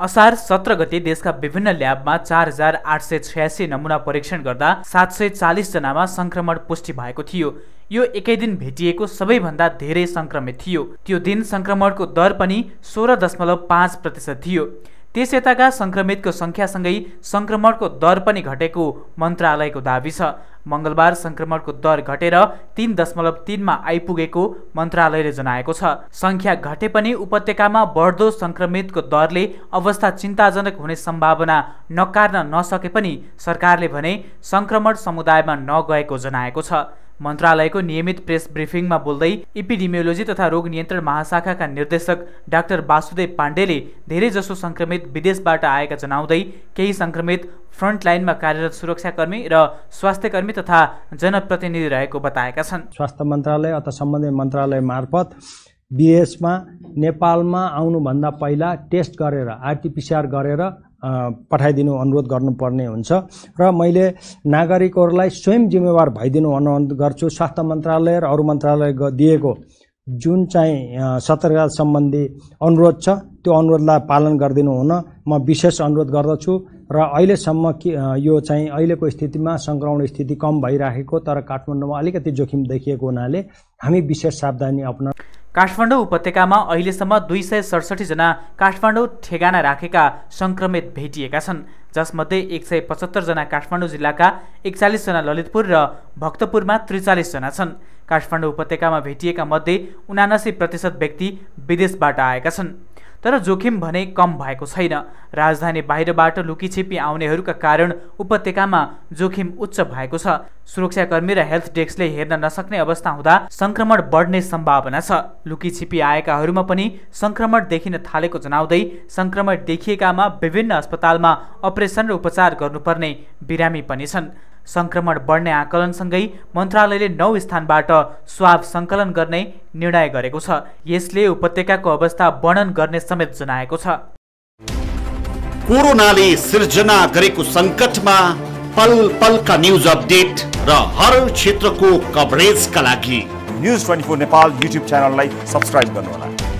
असार सत्र गते देशका विभिन्न ल्याबमा चार हजार आठ सय छयासी नमुना परीक्षण गर्दा सात सय चालिसजनामा सङ्क्रमण पुष्टि भएको थियो यो एकै दिन भेटिएको सबैभन्दा धेरै सङ्क्रमित थियो त्यो दिन सङ्क्रमणको दर पनि सोह्र दशमलव पाँच प्रतिशत थियो यताका सङ्क्रमितको सङ्ख्यासँगै सङ्क्रमणको दर पनि घटेको मन्त्रालयको दावी छ मङ्गलबार सङ्क्रमणको दर घटेर तिन दशमलव तिनमा आइपुगेको मन्त्रालयले जनाएको छ सङ्ख्या घटे पनि उपत्यकामा बढ्दो सङ्क्रमितको दरले अवस्था चिन्ताजनक हुने सम्भावना नकार्न नसके पनि सरकारले भने सङ्क्रमण समुदायमा नगएको जनाएको छ मन्त्रालयको नियमित प्रेस ब्रिफिङमा बोल्दै इपिडिमियोलोजी तथा रोग नियन्त्रण महाशाखाका निर्देशक डाक्टर वासुदेव पाण्डेले धेरैजसो संक्रमित विदेशबाट आएका जनाउँदै केही संक्रमित फ्रन्टलाइनमा कार्यरत सुरक्षाकर्मी र स्वास्थ्यकर्मी तथा जनप्रतिनिधि रहेको बताएका छन् स्वास्थ्य मन्त्रालय अथवा सम्बन्धित मन्त्रालय मार्फत विदेशमा नेपालमा आउनुभन्दा पहिला टेस्ट गरेर आरटिपिसिआर गरेर पठाइदिनु अनुरोध गर्नुपर्ने हुन्छ र मैले नागरिकहरूलाई स्वयं जिम्मेवार भइदिनु अनुरोध गर्छु स्वास्थ्य मन्त्रालय र अरू मन्त्रालय दिएको जुन चाहिँ सतर्कता सम्बन्धी अनुरोध छ त्यो अनुरोधलाई पालन गरिदिनु हुन म विशेष अनुरोध गर्दछु र अहिलेसम्म कि यो चाहिँ अहिलेको स्थितिमा सङ्क्रमण स्थिति कम भइराखेको तर काठमाडौँमा अलिकति जोखिम देखिएको हुनाले हामी विशेष सावधानी अप्ना काठमाडौँ उपत्यकामा अहिलेसम्म दुई सय सडसठीजना काठमाडौँ ठेगाना राखेका सङ्क्रमित भेटिएका छन् जसमध्ये एक सय पचहत्तरजना काठमाडौँ जिल्लाका एकचालिसजना ललितपुर र भक्तपुरमा त्रिचालिसजना छन् काठमाडौँ उपत्यकामा भेटिएका मध्ये उनासी प्रतिशत व्यक्ति विदेशबाट आएका छन् तर जोखिम भने कम भएको छैन राजधानी बाहिरबाट लुकीछिपी आउनेहरूका कारण उपत्यकामा जोखिम उच्च भएको छ सुरक्षाकर्मी र हेल्थ डेस्कले हेर्न नसक्ने अवस्था हुँदा संक्रमण बढ्ने सम्भावना छ लुकीछिपी आएकाहरूमा पनि संक्रमण देखिन थालेको जनाउँदै सङ्क्रमण देखिएकामा विभिन्न अस्पतालमा अपरेसन र उपचार गर्नुपर्ने बिरामी पनि छन् सङ्क्रमण बढ्ने आकलनसँगै मन्त्रालयले नौ स्थानबाट स्वाब सङ्कलन गर्ने निर्णय गरेको छ यसले उपत्यकाको अवस्था वर्णन गर्ने समेत जनाएको छ कोरोनाले सिर्जना गरेको सङ्कटमा पल पलका न्युज अपडेट र हर क्षेत्रको कभरेजका लागि news twenty four Nepal YouTube च्यानललाई सब्सक्राइब गर्नुहोला